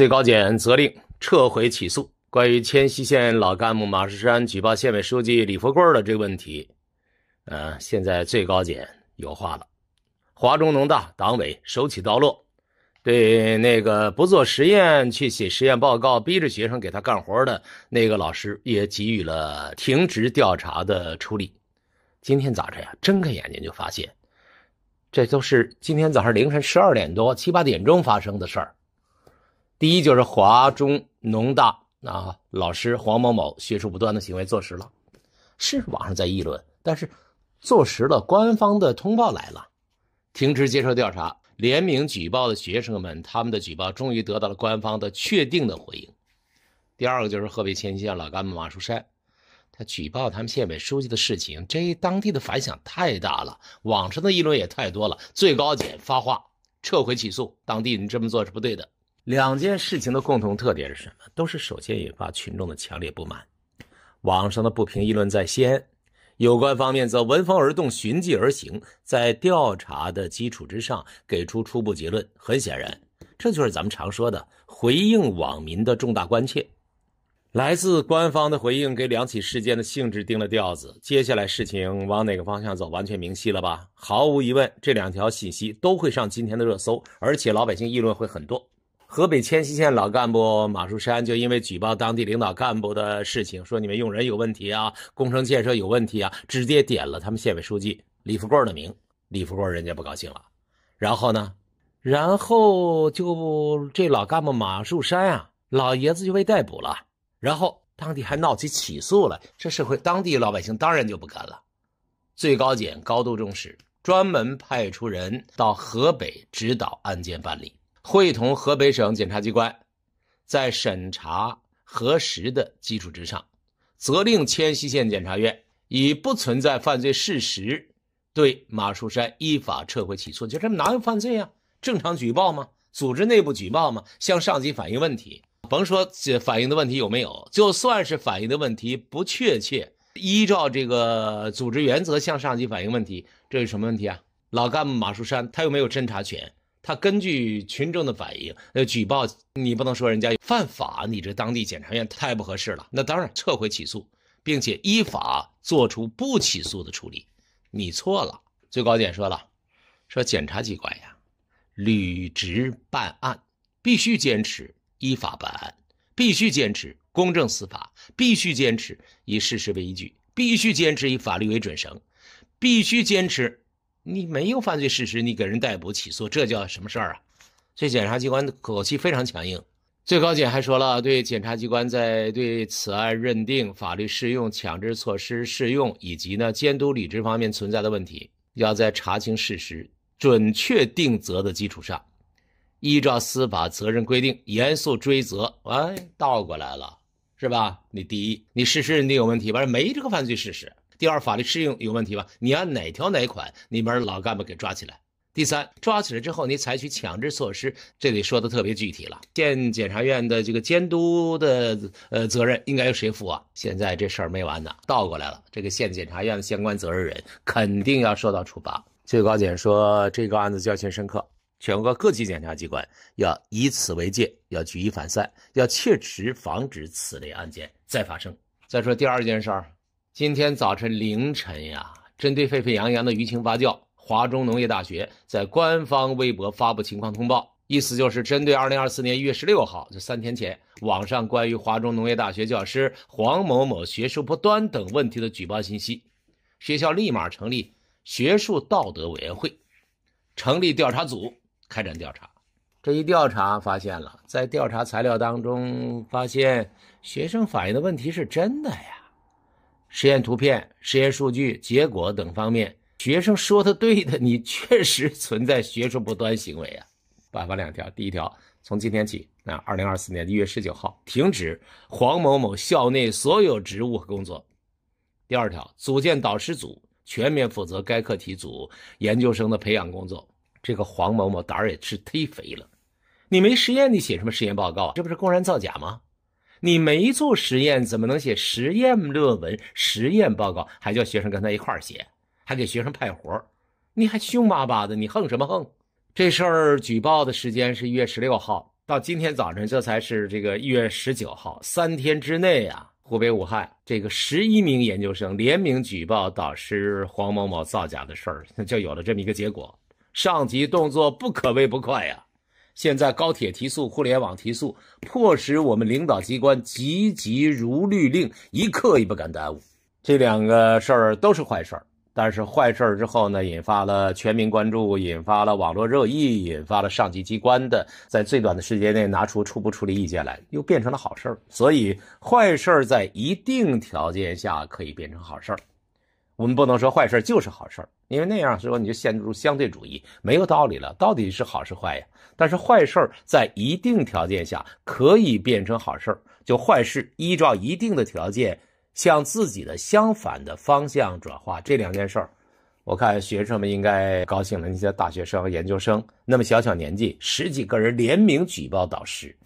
最高检责令撤回起诉。关于迁西县老干部马士山举报县委书记李福贵的这个问题，呃，现在最高检有话了。华中农大党委手起刀落，对那个不做实验去写实验报告、逼着学生给他干活的那个老师，也给予了停职调查的处理。今天早晨呀，睁开眼睛就发现，这都是今天早上凌晨十二点多、七八点钟发生的事儿。第一就是华中农大啊老师黄某某学术不端的行为坐实了，是网上在议论，但是坐实了，官方的通报来了，停职接受调查。联名举报的学生们，他们的举报终于得到了官方的确定的回应。第二个就是河北迁西老干部马树山，他举报他们县委书记的事情，这当地的反响太大了，网上的议论也太多了。最高检发话，撤回起诉，当地你这么做是不对的。两件事情的共同特点是什么？都是首先引发群众的强烈不满，网上的不平议论在先，有关方面则闻风而动，循迹而行，在调查的基础之上给出初步结论。很显然，这就是咱们常说的回应网民的重大关切。来自官方的回应给两起事件的性质定了调子，接下来事情往哪个方向走，完全明晰了吧？毫无疑问，这两条信息都会上今天的热搜，而且老百姓议论会很多。河北迁西县老干部马树山就因为举报当地领导干部的事情，说你们用人有问题啊，工程建设有问题啊，直接点了他们县委书记李富贵的名。李富贵人家不高兴了，然后呢，然后就这老干部马树山啊，老爷子就被逮捕了。然后当地还闹起起诉了，这社会当地老百姓当然就不干了。最高检高度重视，专门派出人到河北指导案件办理。会同河北省检察机关，在审查核实的基础之上，责令迁西县检察院以不存在犯罪事实，对马树山依法撤回起诉。就这哪有犯罪啊？正常举报吗？组织内部举报吗？向上级反映问题？甭说这反映的问题有没有，就算是反映的问题不确切，依照这个组织原则向上级反映问题，这有什么问题啊？老干部马树山他又没有侦查权。他根据群众的反应，呃，举报你不能说人家犯法，你这当地检察院太不合适了。那当然撤回起诉，并且依法作出不起诉的处理。你错了，最高检说了，说检察机关呀，履职办案必须坚持依法办案，必须坚持公正司法，必须坚持以事实为依据，必须坚持以法律为准绳，必须坚持。你没有犯罪事实，你给人逮捕起诉，这叫什么事儿啊？所以检察机关的口气非常强硬。最高检还说了，对检察机关在对此案认定、法律适用、强制措施适用以及呢监督履职方面存在的问题，要在查清事实、准确定责的基础上，依照司法责任规定严肃追责。哎，倒过来了，是吧？你第一，你事实认定有问题，完了，没这个犯罪事实。第二，法律适用有问题吧？你按哪条哪款，你们老干部给抓起来。第三，抓起来之后，你采取强制措施，这里说的特别具体了。县检察院的这个监督的呃责任应该由谁负啊？现在这事儿没完呢，倒过来了，这个县检察院的相关责任人肯定要受到处罚。最高检说这个案子教训深刻，全国各级检察机关要以此为戒，要举一反三，要切实防止此类案件再发生。再说第二件事儿。今天早晨凌晨呀，针对沸沸扬扬的舆情发酵，华中农业大学在官方微博发布情况通报，意思就是针对2024年1月16号，就三天前网上关于华中农业大学教师黄某某学术不端等问题的举报信息，学校立马成立学术道德委员会，成立调查组开展调查。这一调查发现了，在调查材料当中发现学生反映的问题是真的呀。实验图片、实验数据、结果等方面，学生说的对的，你确实存在学术不端行为啊！办法两条：第一条，从今天起，那二零二四年一月十九号，停止黄某某校内所有职务和工作；第二条，组建导师组，全面负责该课题组研究生的培养工作。这个黄某某胆儿也是忒肥了，你没实验，你写什么实验报告？这不是公然造假吗？你没做实验，怎么能写实验论文、实验报告？还叫学生跟他一块儿写，还给学生派活你还凶巴巴的，你横什么横？这事儿举报的时间是一月十六号，到今天早晨这才是这个一月十九号，三天之内啊，湖北武汉这个十一名研究生联名举报导师黄某某造假的事儿，就有了这么一个结果。上级动作不可谓不快呀。现在高铁提速，互联网提速，迫使我们领导机关急急如律令，一刻也不敢耽误。这两个事儿都是坏事儿，但是坏事儿之后呢，引发了全民关注，引发了网络热议，引发了上级机关的在最短的时间内拿出初不处理意见来，又变成了好事儿。所以，坏事儿在一定条件下可以变成好事儿。我们不能说坏事就是好事因为那样说你就陷入相对主义，没有道理了。到底是好是坏呀？但是坏事在一定条件下可以变成好事就坏事依照一定的条件向自己的相反的方向转化。这两件事儿，我看学生们应该高兴了。那些大学生、和研究生，那么小小年纪，十几个人联名举报导师，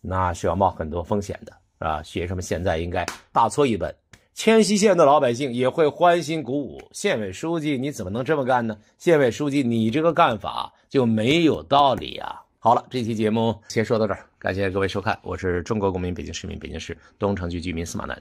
那是要冒很多风险的，啊！学生们现在应该大错一本。迁西县的老百姓也会欢欣鼓舞。县委书记，你怎么能这么干呢？县委书记，你这个干法就没有道理啊！好了，这期节目先说到这儿，感谢各位收看，我是中国公民、北京市民、北京市东城区居民司马南。